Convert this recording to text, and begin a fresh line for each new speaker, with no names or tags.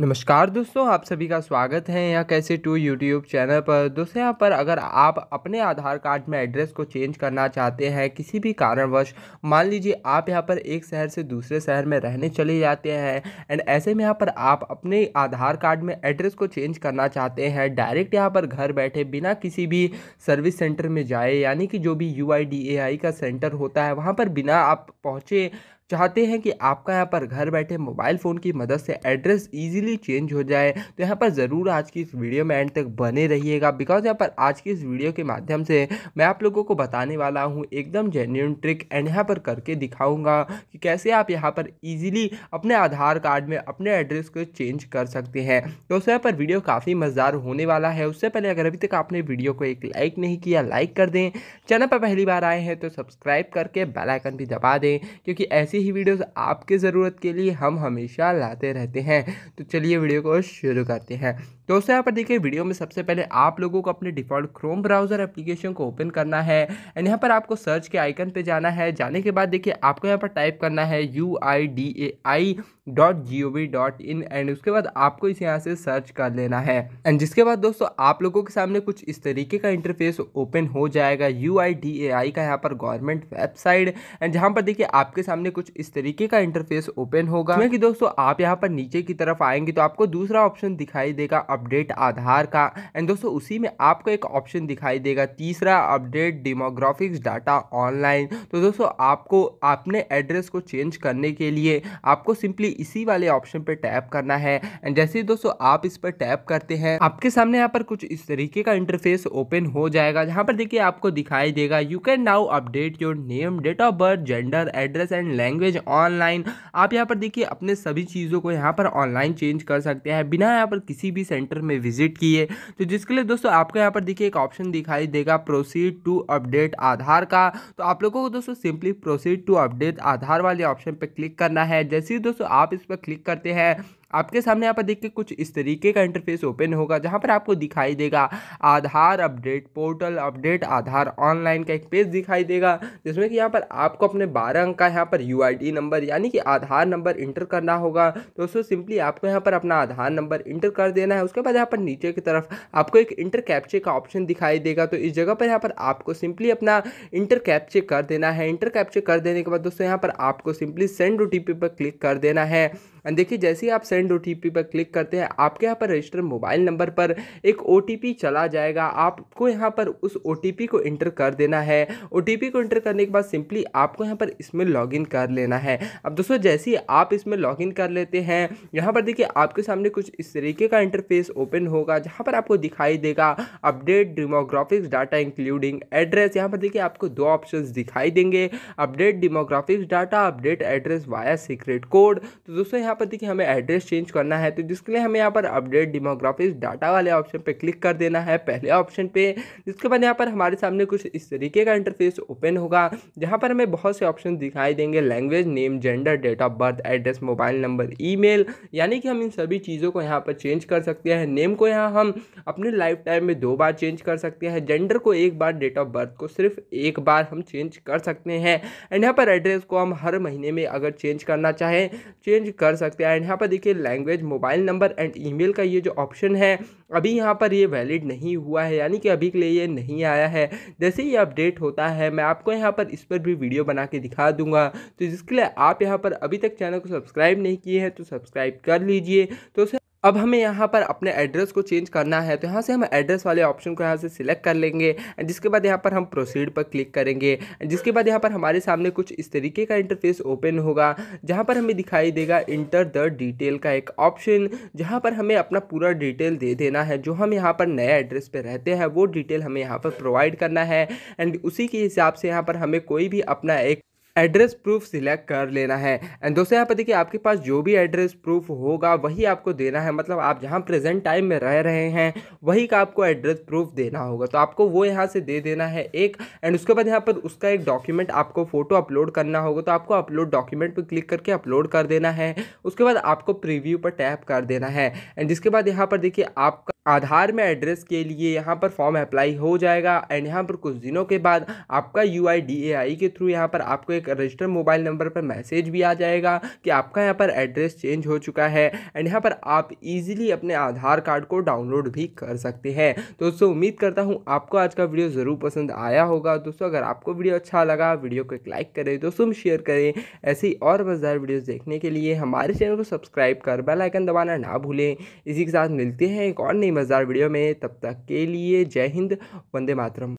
नमस्कार दोस्तों आप सभी का स्वागत है यहाँ कैसे टू यूट्यूब चैनल पर दोस्तों यहाँ पर अगर आप अपने आधार कार्ड में एड्रेस को चेंज करना चाहते हैं किसी भी कारणवश मान लीजिए आप यहाँ पर एक शहर से दूसरे शहर में रहने चले जाते हैं एंड ऐसे में यहाँ पर आप अपने आधार कार्ड में एड्रेस को चेंज करना चाहते हैं डायरेक्ट यहाँ पर घर बैठे बिना किसी भी सर्विस सेंटर में जाए यानी कि जो भी यू का सेंटर होता है वहाँ पर बिना आप पहुँचे चाहते हैं कि आपका यहाँ पर घर बैठे मोबाइल फ़ोन की मदद से एड्रेस ईजिली चेंज हो जाए तो यहाँ पर ज़रूर आज की इस वीडियो में एंड तक बने रहिएगा बिकॉज यहाँ पर आज की इस वीडियो के माध्यम से मैं आप लोगों को बताने वाला हूँ एकदम जेन्यून ट्रिक एंड यहाँ पर करके दिखाऊँगा कि कैसे आप यहाँ पर ईजिली अपने आधार कार्ड में अपने एड्रेस को चेंज कर सकते हैं तो यहाँ पर वीडियो काफ़ी मज़ेदार होने वाला है उससे पहले अगर अभी तक आपने वीडियो को एक लाइक नहीं किया लाइक कर दें चैनल पर पहली बार आए हैं तो सब्सक्राइब करके बेलाइकन भी दबा दें क्योंकि ऐसे ऐसे ही वीडियोस आपके ज़रूरत के लिए हम हमेशा लाते रहते हैं तो चलिए वीडियो को शुरू करते हैं दोस्तों यहाँ पर देखिए वीडियो में सबसे पहले आप लोगों को अपने डिफॉल्ट क्रोम ब्राउजर एप्लीकेशन को ओपन करना है एंड यहाँ पर आपको सर्च के आइकन पे जाना है जाने के बाद देखिए आपको यहाँ पर टाइप करना है U I D A I dot G O V dot in and उसके बाद आपको इसे यहाँ से सर्च कर लेना है एंड जिसके बाद दोस्तों आप लोगों के सामने कुछ इस तरीके का इंटरफेस ओपन हो जाएगा यू आई डी ए आई का यहाँ पर गवर्नमेंट वेबसाइट एंड जहाँ पर देखिए आपके सामने कुछ इस तरीके का इंटरफेस ओपन होगा क्योंकि दोस्तों आप यहाँ पर नीचे की तरफ आएंगे तो आपको दूसरा ऑप्शन दिखाई देगा अपडेट आधार का एंड दोस्तों उसी में आपको एक ऑप्शन दिखाई देगा तीसरा अपडेट डेमोग्राफिक्स डाटा ऑनलाइन तो दोस्तों आपको अपने एड्रेस को चेंज करने के लिए आपको सिंपली इसी वाले ऑप्शन पर टैप करना है एंड जैसे ही दोस्तों आप इस पर टैप करते हैं आपके सामने यहाँ पर कुछ इस तरीके का इंटरफेस ओपन हो जाएगा जहाँ पर देखिए आपको दिखाई देगा you can now update your name date of birth gender address and language online आप यहाँ पर देखिए अपने सभी चीज़ों को यहाँ पर ऑनलाइन चेंज कर सकते हैं बिना यहाँ पर किसी भी सेंटर में विजिट किए तो जिसके लिए दोस्तों आपको यहाँ पर देखिए एक ऑप्शन दिखाई देगा प्रोसीड टू अपडेट आधार का तो आप लोगों को दोस्तों simply proceed to update Aadhaar वाले ऑप्शन पर क्लिक करना है जैसे ही दोस्तों आप इस पर क्लिक करते हैं आपके सामने यहाँ पर देखिए कुछ इस तरीके का इंटरफेस ओपन होगा जहाँ पर आपको दिखाई देगा Aadhaar update portal update Aadhaar online का एक पेज दिखाई देगा जिसमें कि यहाँ पर आपको अपने बारह अंक का यहाँ पर यू नंबर यानी कि आधार नंबर इंटर करना होगा दोस्तों सिंपली आपको यहाँ पर अपना आधार नंबर इंटर कर देना है उसके बाद यहाँ पर नीचे की तरफ आपको एक इंटर कैप्चे का ऑप्शन दिखाई देगा तो इस जगह पर यहाँ पर आपको सिंपली अपना इंटर कैप्चे कर देना है इंटर कैप्चे कर देने के बाद दोस्तों यहाँ पर आपको सिंपली सेंड ओ पर क्लिक कर देना है देखिए जैसे ही आप सेंड सेंड ओ पर क्लिक करते हैं आपके यहाँ पर रजिस्टर मोबाइल नंबर पर एक ओ चला जाएगा आपको यहाँ पर उस ओ को इंटर कर देना है ओ को इंटर करने के बाद सिंपली आपको यहाँ पर इसमें लॉगिन कर लेना है अब दोस्तों जैसे ही आप इसमें लॉगिन कर लेते हैं यहाँ पर देखिए आपके सामने कुछ इस तरीके का इंटरफेस ओपन होगा जहाँ पर आपको दिखाई देगा update demographics data including address यहाँ पर देखिए आपको दो ऑप्शन दिखाई देंगे update demographics data update address via secret code तो दोस्तों यहाँ पर देखिए हमें एड्रेस एड्रेस चेंज करना है तो जिसके लिए हमें यहाँ पर अपडेट डेमोग्राफिक्स डाटा वाले ऑप्शन पर क्लिक कर देना है पहले ऑप्शन पर जिसके बाद यहाँ पर हमारे सामने कुछ इस तरीके का इंटरफेस ओपन होगा जहाँ पर हमें बहुत से ऑप्शन दिखाई देंगे language name gender date of birth address mobile number E यानी कि हम इन सभी चीज़ों को यहाँ पर चेंज कर सकते हैं नेम को यहाँ हम अपने लाइफ टाइम में दो बार चेंज कर सकते हैं जेंडर को एक बार डेट ऑफ बर्थ को सिर्फ एक बार हम चेंज कर सकते हैं एंड यहाँ पर एड्रेस को हम हर महीने में अगर चेंज करना चाहें चेंज कर सकते हैं एंड यहाँ पर देखिए language mobile number and email का ये जो ऑप्शन है अभी यहाँ पर ये वैलिड नहीं हुआ है यानी कि अभी के लिए ये नहीं आया है जैसे ही अपडेट होता है मैं आपको यहाँ पर इस पर भी वीडियो बना के दिखा दूंगा तो जिसके लिए आप यहाँ पर अभी तक चैनल को सब्सक्राइब नहीं किए हैं तो सब्सक्राइब कर लीजिए तो अब हमें यहाँ पर अपने एड्रेस को चेंज करना है तो यहाँ से हम एड्रेस वाले ऑप्शन को यहाँ से सिलेक्ट कर लेंगे जिसके बाद यहाँ पर हम प्रोसीड पर क्लिक करेंगे जिसके बाद यहाँ पर हमारे सामने कुछ इस तरीके का इंटरफेस ओपन होगा जहाँ पर हमें दिखाई देगा इंटर द डिटेल का एक ऑप्शन जहाँ पर हमें अपना पूरा डिटेल दे देना है जो हम यहाँ पर नए एड्रेस पर रहते हैं वो डिटेल हमें यहाँ पर प्रोवाइड करना है एंड उसी के हिसाब से यहाँ पर हमें कोई भी अपना एक एड्रेस प्रूफ सिलेक्ट कर लेना है एंड दोस्तों यहाँ पर देखिए आपके पास जो भी एड्रेस प्रूफ होगा वही आपको देना है मतलब आप जहाँ प्रेजेंट टाइम में रह रहे हैं वही का आपको एड्रेस प्रूफ देना होगा तो आपको वो यहाँ से दे देना है एक एंड उसके बाद यहाँ पर उसका एक डॉक्यूमेंट आपको फ़ोटो अपलोड करना होगा तो आपको अपलोड डॉक्यूमेंट पर क्लिक करके अपलोड कर देना है उसके बाद आपको प्रिव्यू पर टैप कर देना है एंड जिसके बाद यहाँ पर देखिए आपका आधार में एड्रेस के लिए यहाँ पर फॉर्म अप्लाई हो जाएगा एंड यहाँ पर कुछ दिनों के बाद आपका यू आई के थ्रू यहाँ पर आपको एक रजिस्टर मोबाइल नंबर पर मैसेज भी आ जाएगा कि आपका यहाँ पर एड्रेस चेंज हो चुका है एंड यहाँ पर आप इजीली अपने आधार कार्ड को डाउनलोड भी कर सकते हैं दोस्तों उम्मीद करता हूँ आपको आज का वीडियो ज़रूर पसंद आया होगा दोस्तों अगर आपको वीडियो अच्छा लगा वीडियो को एक लाइक करें दोस्तों शेयर करें ऐसी और मज़ेदार वीडियोज़ देखने के लिए हमारे चैनल को सब्सक्राइब कर बेलाइकन दबाना ना भूलें इसी के साथ मिलते हैं एक और नई मज़ेदार वीडियो में तब तक के लिए जय हिंद वंदे मातरम